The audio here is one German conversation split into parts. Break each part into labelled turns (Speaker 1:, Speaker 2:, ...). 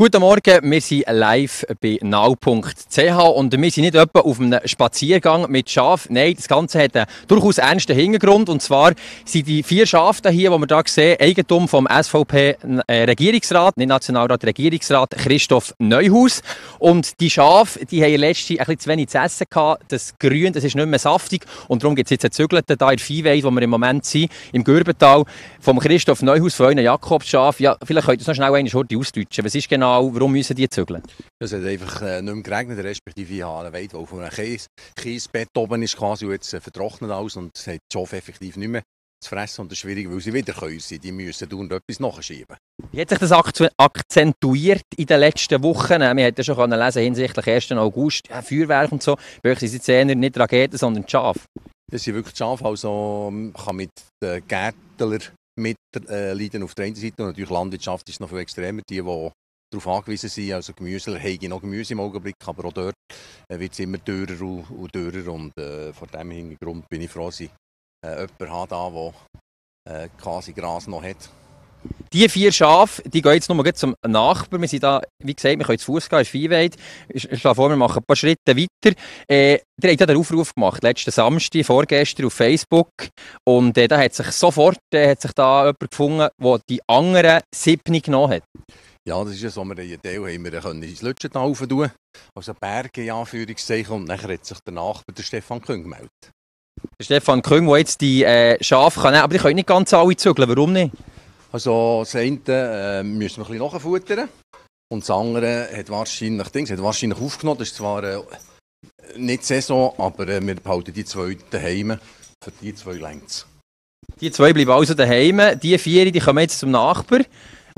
Speaker 1: Guten Morgen, wir sind live bei nau.ch und wir sind
Speaker 2: nicht etwa auf einem Spaziergang mit Schaf. Nein, das Ganze hat einen durchaus ernsten Hintergrund und zwar sind die vier Schafe hier, die wir hier sehen, Eigentum vom SVP-Regierungsrat, äh, nicht Nationalrat, Regierungsrat Christoph Neuhaus. Und die Schafe, die haben letztens ein bisschen zu wenig zu essen gehabt. Das Grün, das ist nicht mehr saftig und darum gibt es jetzt einen Zügelten hier in Viehweide, wo wir im Moment sind, im Gürbental, vom Christoph Neuhaus, von euren Jakobsschaf. Ja, vielleicht könnt ihr es noch schnell einmal Schurte ausdeutschen. Was ist genau genau, warum müssen die zügeln?
Speaker 1: Es hat einfach äh, nicht mehr geregnet, respektive ich habe einen Weidwolf, der ein Kies, Kiesbett oben ist quasi und jetzt äh, vertrocknet alles und es hat die effektiv nicht mehr zu fressen und das ist schwierig, weil sie wieder können sein. Die müssen dauernd etwas nachschieben.
Speaker 2: Wie hat sich das akzentuiert in den letzten Wochen? Wir hätten ja schon lesen hinsichtlich 1. August, ja, Feuerwerk
Speaker 1: und so. Bei euch sind es eher nicht Raketen, sondern Schafe. Das sind wirklich Schafe, also ähm, kann mit den Gärtler mit äh, auf der einen Seite und natürlich Landwirtschaft ist noch viel extremer, die, die darauf angewiesen sind. Also Gemüse haben noch Gemüse im Augenblick, aber auch dort äh, wird es immer dürrer und, und dürrer. Und äh, vor diesem Hintergrund bin ich froh, dass ich äh, jemanden habe, der äh, quasi Gras noch hat.
Speaker 2: Die vier Schafe, die gehen jetzt nochmal zum Nachbarn. Wir sind da, wie gesagt, wir können zu Fuß gehen, ist Viehweid. Ich schlage vor, wir machen ein paar Schritte weiter. Äh, der hat ja den Aufruf gemacht, letzten Samstag, vorgestern auf Facebook. Und äh,
Speaker 1: da hat sich sofort äh, hat sich da jemand gefunden, der die anderen sieben genommen hat. Ja, das ist es, was wir in Teil haben wir können ins Lütschental rauf tun. Also Berge in Anführungszeichen. Und dann hat sich der Nachbar, der Stefan Küng, gemeldet. Der Stefan Küng, der jetzt die äh, Schafe kann aber die können nicht ganz alle zügeln. Warum nicht? Also das eine äh, müssen wir ein bisschen nachfuttern. Und das andere hat wahrscheinlich, Dings, hat wahrscheinlich aufgenommen. Das ist zwar äh, nicht Saison, aber äh, wir behalten die zwei daheim. Für die zwei längt
Speaker 2: Die zwei bleiben also daheim. Die vier die kommen jetzt zum Nachbar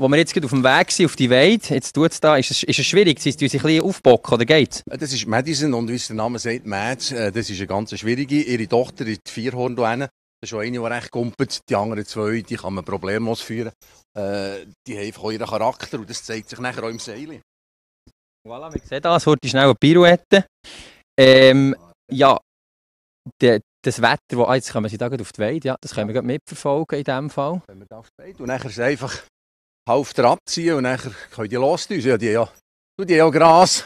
Speaker 2: wo wir jetzt auf dem Weg sind, auf
Speaker 1: die Weide, jetzt tut es da, ist es, ist es schwierig, sind sie ein bisschen aufbocken oder geht's? Das ist Madison und wie es der Name sagt, Mads, äh, das ist eine ganz schwierige. Ihre Tochter ist die Vierhorn da das ist schon eine, die recht kumpelt. Die anderen zwei die kann man problemlos führen. Äh, die haben einfach ihren Charakter und das zeigt sich nachher auch im Seil. Voilà, wir
Speaker 2: sehen das. Heute schnell eine Pirouette. Ähm, ja, de, das Wetter, wo, ah, jetzt können wir sie da auf die Weide, ja, das können
Speaker 1: wir mitverfolgen in dem Fall. Wenn wir da auf die Weide und nachher ist einfach half abziehen und dann können die loslösen. Dus ja, die ja, du, die ja Gras.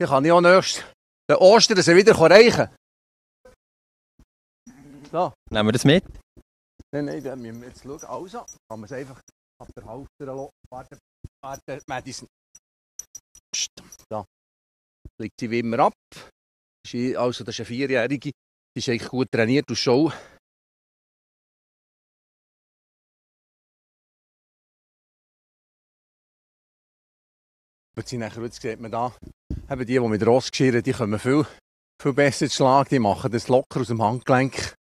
Speaker 1: Die kann ich auch nächstes den Ostern sie wieder reichen. So. Nehmen nou, wir das mit? Nein, nein, dann müssen wir jetzt schauen. Also, kann man es einfach ab der Halfter warten. Warte, Madison. Psst. Da. Liegt sie wie immer ab. Also, das ist eine Vierjährige. Die ist eigentlich gut trainiert und schon Aber sie nachher, jetzt sieht man da, eben die, die mit Ross geschirren, die kommen viel, viel besser zu Schlag, die machen das locker aus dem Handgelenk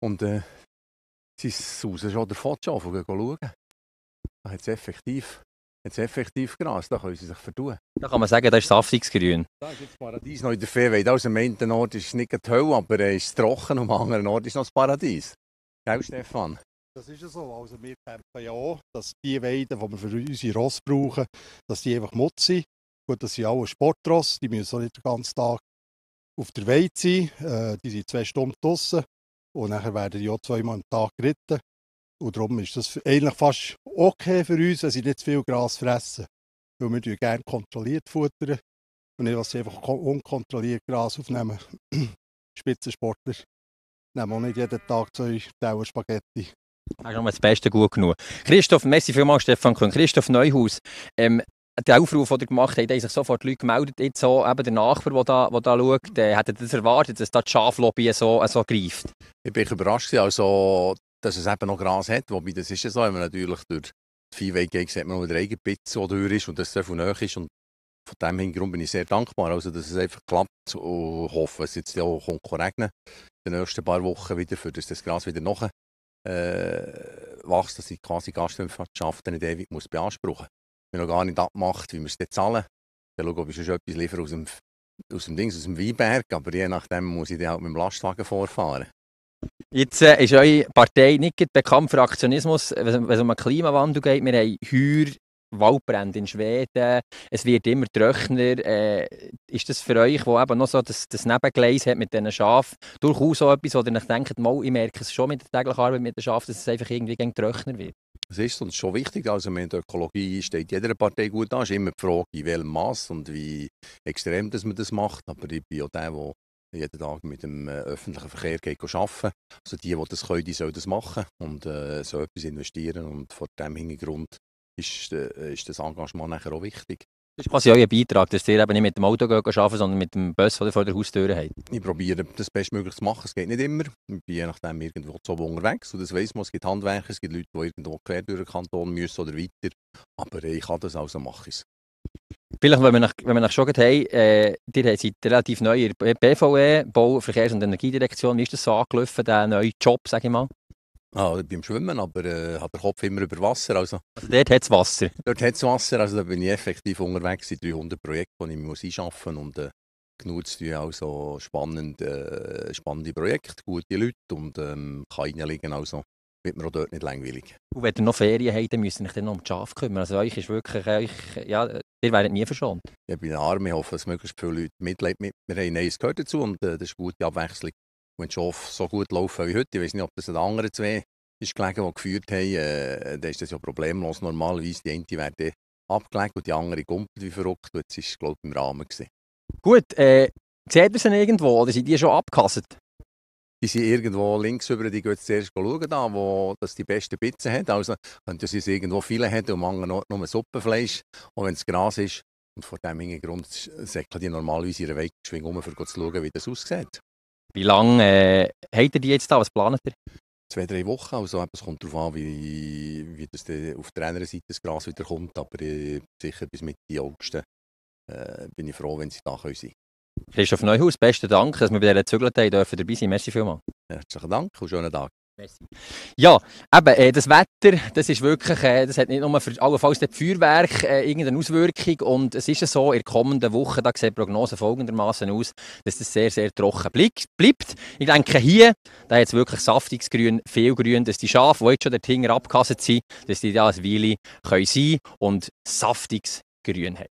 Speaker 1: und äh, sie sausen schon der Foto auf und schauen. Da hat es effektiv, effektiv Gras, da können sie sich verdauen. Da kann man sagen, das ist saftigsgrün. Da ist jetzt das Paradies noch in der Fairway, also am einen Ort ist es nicht die Hölle, aber es ist trocken und am anderen Ort ist noch das Paradies. Gell, Stefan? Das ist ja so. Also wir kämpfen ja auch, dass die Weiden, die wir für unsere Ross brauchen, dass die einfach Mutz sind. Gut, das sind auch Sportross, die müssen auch nicht den ganzen Tag auf der Weide sein. Äh, die sind zwei Stunden draußen und nachher werden die auch zweimal am Tag geritten. Und darum ist das eigentlich fast okay für uns, wenn sie nicht zu viel Gras fressen. Weil wir gerne kontrolliert futtern und nicht, dass sie einfach unkontrolliert Gras aufnehmen. Spitzensportler nehmen auch nicht jeden Tag zwei Teller Spaghetti.
Speaker 2: Hast ah, du das Beste gut genug. Christoph, merci vielmals, Stefan Kühn. Christoph Neuhaus, ähm, der Aufruf, den ihr gemacht habt, haben sich sofort Leute gemeldet. Jetzt so, eben der Nachbar, der da, da schaut, äh,
Speaker 1: hätte das erwartet, dass da die Schaflobby so, so greift? Ich bin überrascht, also, dass es eben noch Gras hat. Wobei, das ist ja so, wenn man natürlich durch die Viehwege geht, sieht man nur den Regenpitz, der durch ist und das viel nahe ist. Und von diesem Hintergrund bin ich sehr dankbar, also, dass es einfach klappt und hoffe, dass es jetzt auch kommt regnen in den nächsten paar Wochen wieder, für dass das Gras wieder nachher äh, wachsen, dass ich quasi Gastwirtschaften nicht ewig muss beanspruchen muss. Wenn noch gar nicht abmacht, wie wir es dann zahlen. Dann schaue ich, ob ich schon etwas liefere aus dem, aus dem Dings, aus dem Weinberg. Aber je nachdem muss ich dann halt mit dem Lastwagen vorfahren. Jetzt äh, ist eure Partei nicht
Speaker 2: bekannt für Aktionismus, wenn es um den Klimawandel geht. Wir haben heuer Waldbrände in Schweden, es wird immer trockener. Äh, ist das für euch, wo eben noch so das, das Nebengleis hat mit diesen Schafen, durchaus so etwas, oder ihr denkt, mal, ich merke es schon mit der täglichen Arbeit mit den Schafen, dass es einfach irgendwie trockener wird?
Speaker 1: Es ist uns schon wichtig, also mit der Ökologie steht jeder Partei gut an. Es ist immer die Frage, in welchem Maß und wie extrem dass man das macht. Aber ich bin auch der, der jeden Tag mit dem äh, öffentlichen Verkehr geht arbeiten Also die, die das können, die sollen das machen und äh, so etwas investieren. Und vor diesem Hintergrund ist, äh, ist das Engagement nachher auch wichtig.
Speaker 2: Das ist quasi euer Beitrag, dass ihr eben nicht mit dem Auto arbeiten, sondern mit dem Bus, der vor der Haustür habt.
Speaker 1: Ich probiere das Bestmögliche zu machen. Es geht nicht immer. Ich bin je nachdem irgendwo zu unterwegs. Und das weiss man, es gibt Handwerker, es gibt Leute, die irgendwo quer durch den Kanton müssen oder weiter. Aber äh, ich kann das, auch, so mache ich es. Vielleicht, wenn wir nach, wenn wir haben, äh, ihr seid relativ neu in der
Speaker 2: BVE, Bau-, Verkehrs- und Energiedirektion. Wie ist das so angelaufen, der neue Job, sage ich mal? Ah,
Speaker 1: beim Schwimmen, aber äh, hat der Kopf immer über Wasser. Also,
Speaker 2: also dort hat es Wasser.
Speaker 1: Dort hat es Wasser, also da bin ich effektiv unterwegs in 300 Projekten, die ich muss einschaffen muss. Und äh, genug zu tun, also spannend, äh, spannende Projekte, gute Leute und ähm, kann reinlegen, also wird man auch dort nicht langweilig. Und wenn ihr noch
Speaker 2: Ferien habt, dann müsst ihr euch dann noch um die Schafe kümmern. Also euch ist wirklich, euch,
Speaker 1: ja, ihr werdet nie verschont. Ich bin arm, ich hoffe, dass möglichst viele Leute Mitleid mit mir haben. Nein, es gehört dazu und äh, das ist eine gute Abwechslung wenn die Schafe so gut laufen wie heute, ich weiß nicht, ob das an den anderen zwei ist gelegen, die geführt haben, äh, äh dann ist das ja problemlos. Normalerweise die eine werden abgelegt und die andere gumpelt wie verrückt. Und jetzt war es, glaube ich, im Rahmen. Gewesen. Gut, äh, seht ihr sie irgendwo oder sind die schon abgekasset? Die sind irgendwo links über, die gehen zuerst schauen, da, wo das die besten Pizzen hat. Also könnte es irgendwo viele haben und manchen nur, nur Suppenfleisch. Und wenn es Gras ist, und vor diesem Hintergrund säckeln die normalerweise ihre Weg geschwingt um, um zu schauen, wie das aussieht. Wie lange äh, habt ihr die jetzt da? Was plant ihr? Zwei, drei Wochen. Also, es kommt darauf an, wie, wie das auf der anderen Seite das Gras wieder kommt. Aber äh, sicher bis Mitte August äh, bin ich froh, wenn sie da sein können.
Speaker 2: Christoph Neuhaus, besten Dank, dass wir bei dieser Zügeltei dabei sein dürfen. Merci vielmals. Herzlichen Dank und schönen Tag. Ja, eben, äh, das Wetter, das ist wirklich, äh, das hat nicht nur für allenfalls das Feuerwerk äh, irgendeine Auswirkung und es ist ja so, in der kommenden Woche, da sehen die Prognose folgendermaßen aus, dass das sehr, sehr trocken bleibt. Ich denke hier, da hat es wirklich saftiges Grün, viel Grün, dass die Schafe, die jetzt schon der Tinger abgehasset sind, dass die da ein Weile können sein und saftiges
Speaker 1: Grün haben.